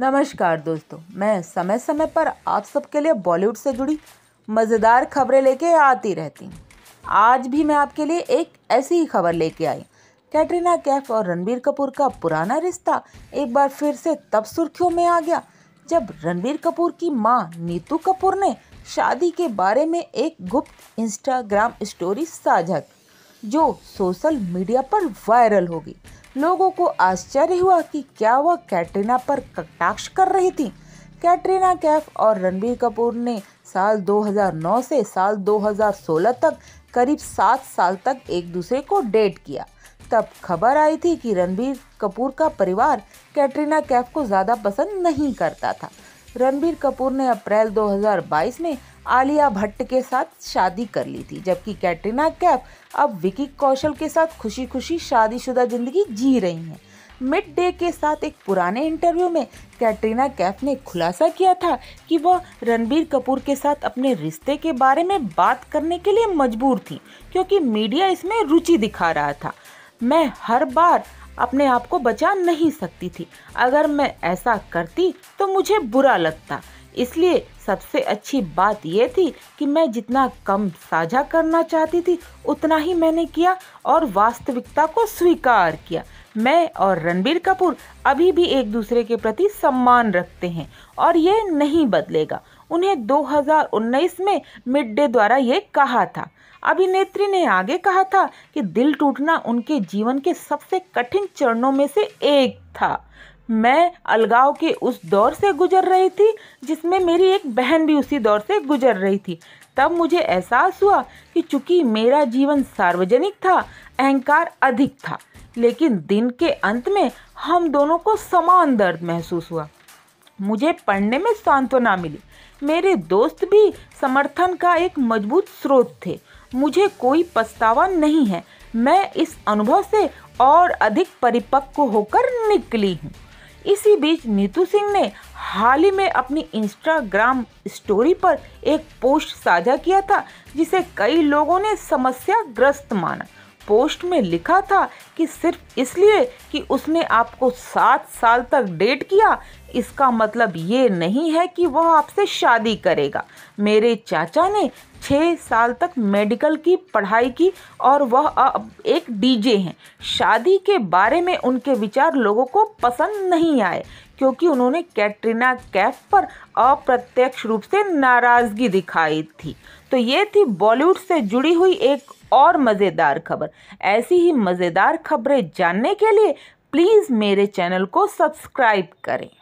नमस्कार दोस्तों मैं समय समय पर आप सबके लिए बॉलीवुड से जुड़ी मज़ेदार खबरें लेके आती रहती हूँ आज भी मैं आपके लिए एक ऐसी ही खबर लेके आई कैटरीना कैफ और रणबीर कपूर का पुराना रिश्ता एक बार फिर से तब सुर्खियों में आ गया जब रणबीर कपूर की माँ नीतू कपूर ने शादी के बारे में एक गुप्त इंस्टाग्राम स्टोरी साझा की जो सोशल मीडिया पर वायरल होगी गई लोगों को आश्चर्य हुआ कि क्या वह कैटरीना पर कटाक्ष कर रही थी कैटरीना कैफ और रणबीर कपूर ने साल 2009 से साल 2016 तक करीब सात साल तक एक दूसरे को डेट किया तब खबर आई थी कि रणबीर कपूर का परिवार कैटरीना कैफ को ज़्यादा पसंद नहीं करता था रणबीर कपूर ने अप्रैल 2022 में आलिया भट्ट के साथ शादी कर ली थी जबकि कैटरीना कैफ अब विकी कौशल के साथ खुशी खुशी शादीशुदा जिंदगी जी रही हैं मिड डे के साथ एक पुराने इंटरव्यू में कैटरीना कैफ ने खुलासा किया था कि वह रणबीर कपूर के साथ अपने रिश्ते के बारे में बात करने के लिए मजबूर थी क्योंकि मीडिया इसमें रुचि दिखा रहा था मैं हर बार अपने आप को बचा नहीं सकती थी अगर मैं ऐसा करती तो मुझे बुरा लगता इसलिए सबसे अच्छी बात यह थी कि मैं जितना कम साझा करना चाहती थी उतना ही मैंने किया और वास्तविकता को स्वीकार किया मैं और रणबीर कपूर अभी भी एक दूसरे के प्रति सम्मान रखते हैं और ये नहीं बदलेगा उन्हें 2019 में मिड डे द्वारा ये कहा था अभिनेत्री ने आगे कहा था कि दिल टूटना उनके जीवन के सबसे कठिन चरणों में से एक था मैं अलगाव के उस दौर से गुजर रही थी जिसमें मेरी एक बहन भी उसी दौर से गुजर रही थी तब मुझे एहसास हुआ कि चूंकि मेरा जीवन सार्वजनिक था अहंकार अधिक था लेकिन दिन के अंत में हम दोनों को समान दर्द महसूस हुआ मुझे पढ़ने में सांत्वना मिली मेरे दोस्त भी समर्थन का एक मजबूत स्रोत थे मुझे कोई पछतावा नहीं है मैं इस अनुभव से और अधिक परिपक्व होकर निकली हूँ इसी बीच नीतू सिंह ने हाल ही में अपनी इंस्टाग्राम स्टोरी पर एक पोस्ट साझा किया था जिसे कई लोगों ने समस्याग्रस्त माना पोस्ट में लिखा था कि सिर्फ इसलिए कि उसने आपको सात साल तक डेट किया इसका मतलब ये नहीं है कि वह आपसे शादी करेगा मेरे चाचा ने छः साल तक मेडिकल की पढ़ाई की और वह अब एक डीजे हैं शादी के बारे में उनके विचार लोगों को पसंद नहीं आए क्योंकि उन्होंने कैटरीना कैफ पर अप्रत्यक्ष रूप से नाराज़गी दिखाई थी तो ये थी बॉलीवुड से जुड़ी हुई एक और मज़ेदार खबर ऐसी ही मज़ेदार खबरें जानने के लिए प्लीज़ मेरे चैनल को सब्सक्राइब करें